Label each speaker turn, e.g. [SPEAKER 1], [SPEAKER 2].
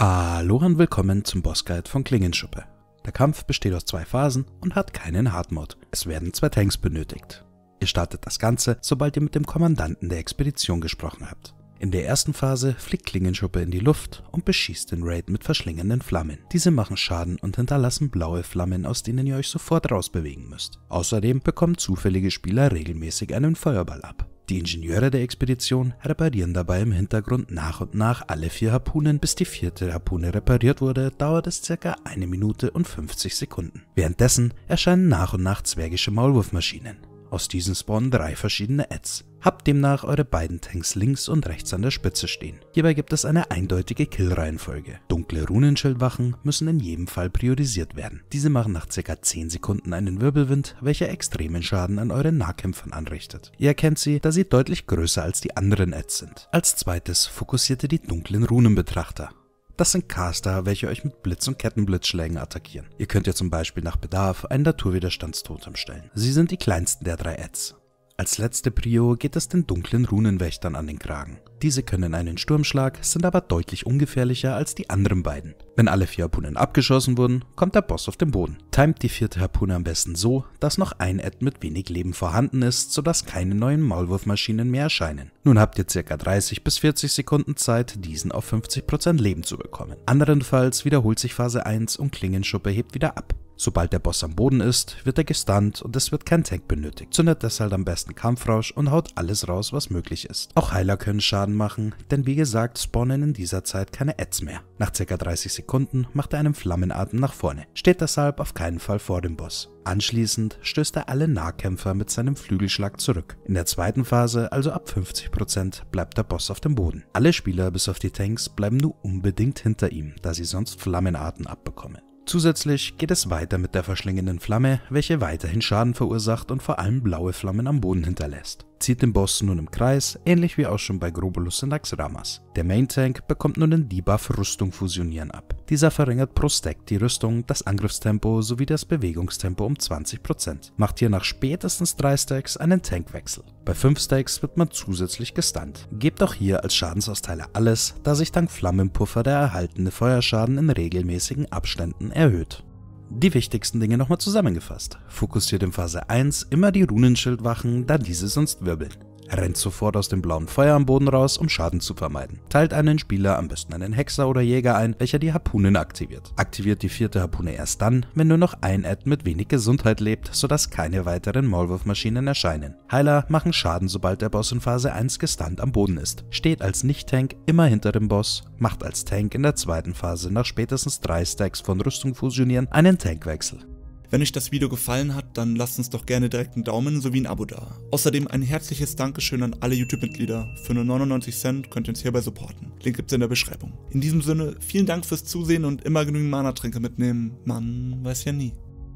[SPEAKER 1] Hallo und willkommen zum Bossguide von Klingenschuppe. Der Kampf besteht aus zwei Phasen und hat keinen Hardmod. Es werden zwei Tanks benötigt. Ihr startet das Ganze, sobald ihr mit dem Kommandanten der Expedition gesprochen habt. In der ersten Phase fliegt Klingenschuppe in die Luft und beschießt den Raid mit verschlingenden Flammen. Diese machen Schaden und hinterlassen blaue Flammen, aus denen ihr euch sofort rausbewegen müsst. Außerdem bekommen zufällige Spieler regelmäßig einen Feuerball ab. Die Ingenieure der Expedition reparieren dabei im Hintergrund nach und nach alle vier Harpunen. Bis die vierte Harpune repariert wurde, dauert es ca. 1 Minute und 50 Sekunden. Währenddessen erscheinen nach und nach zwergische Maulwurfmaschinen. Aus diesen spawnen drei verschiedene Ads. Habt demnach eure beiden Tanks links und rechts an der Spitze stehen. Hierbei gibt es eine eindeutige Killreihenfolge. Dunkle Runenschildwachen müssen in jedem Fall priorisiert werden. Diese machen nach ca. 10 Sekunden einen Wirbelwind, welcher extremen Schaden an euren Nahkämpfern anrichtet. Ihr erkennt sie, da sie deutlich größer als die anderen Ads sind. Als zweites fokussiert ihr die dunklen Runenbetrachter. Das sind Caster, welche euch mit Blitz- und Kettenblitzschlägen attackieren. Ihr könnt ihr zum Beispiel nach Bedarf einen Naturwiderstandstotem stellen. Sie sind die kleinsten der drei Ads. Als letzte Prio geht es den dunklen Runenwächtern an den Kragen. Diese können einen Sturmschlag, sind aber deutlich ungefährlicher als die anderen beiden. Wenn alle vier Harpunen abgeschossen wurden, kommt der Boss auf den Boden. Timet die vierte Harpune am besten so, dass noch ein Ad mit wenig Leben vorhanden ist, sodass keine neuen Maulwurfmaschinen mehr erscheinen. Nun habt ihr ca. 30 bis 40 Sekunden Zeit, diesen auf 50% Leben zu bekommen. Anderenfalls wiederholt sich Phase 1 und Klingenschuppe hebt wieder ab. Sobald der Boss am Boden ist, wird er gestunt und es wird kein Tank benötigt. Zündet deshalb am besten Kampfrausch und haut alles raus, was möglich ist. Auch Heiler können Schaden machen, denn wie gesagt spawnen in dieser Zeit keine Ads mehr. Nach ca. 30 Sekunden macht er einen Flammenatem nach vorne, steht deshalb auf keinen Fall vor dem Boss. Anschließend stößt er alle Nahkämpfer mit seinem Flügelschlag zurück. In der zweiten Phase, also ab 50%, bleibt der Boss auf dem Boden. Alle Spieler bis auf die Tanks bleiben nur unbedingt hinter ihm, da sie sonst Flammenarten abbekommen. Zusätzlich geht es weiter mit der verschlingenden Flamme, welche weiterhin Schaden verursacht und vor allem blaue Flammen am Boden hinterlässt zieht den Boss nun im Kreis, ähnlich wie auch schon bei Grobulus und Axramas. Der Main Tank bekommt nun den Debuff Rüstung fusionieren ab. Dieser verringert pro Stack die Rüstung, das Angriffstempo sowie das Bewegungstempo um 20%, macht hier nach spätestens 3 Stacks einen Tankwechsel. Bei 5 Stacks wird man zusätzlich gestunt. Gebt auch hier als Schadensausteiler alles, da sich dank Flammenpuffer der erhaltene Feuerschaden in regelmäßigen Abständen erhöht. Die wichtigsten Dinge nochmal zusammengefasst. Fokussiert in Phase 1 immer die Runenschildwachen, da diese sonst wirbeln rennt sofort aus dem blauen Feuer am Boden raus, um Schaden zu vermeiden. Teilt einen Spieler, am besten einen Hexer oder Jäger ein, welcher die Harpunen aktiviert. Aktiviert die vierte Harpune erst dann, wenn nur noch ein Ad mit wenig Gesundheit lebt, sodass keine weiteren Maulwurfmaschinen erscheinen. Heiler machen Schaden, sobald der Boss in Phase 1 gestunt am Boden ist. Steht als Nicht-Tank immer hinter dem Boss, macht als Tank in der zweiten Phase nach spätestens drei Stacks von Rüstung fusionieren einen Tankwechsel. Wenn euch das
[SPEAKER 2] Video gefallen hat, dann lasst uns doch gerne direkt einen Daumen sowie ein Abo da. Außerdem ein herzliches Dankeschön an alle YouTube-Mitglieder. Für nur 99 Cent könnt ihr uns hierbei supporten. Link gibt's in der Beschreibung. In diesem Sinne, vielen Dank fürs Zusehen und immer genügend Mana-Tränke mitnehmen. Man weiß ja nie.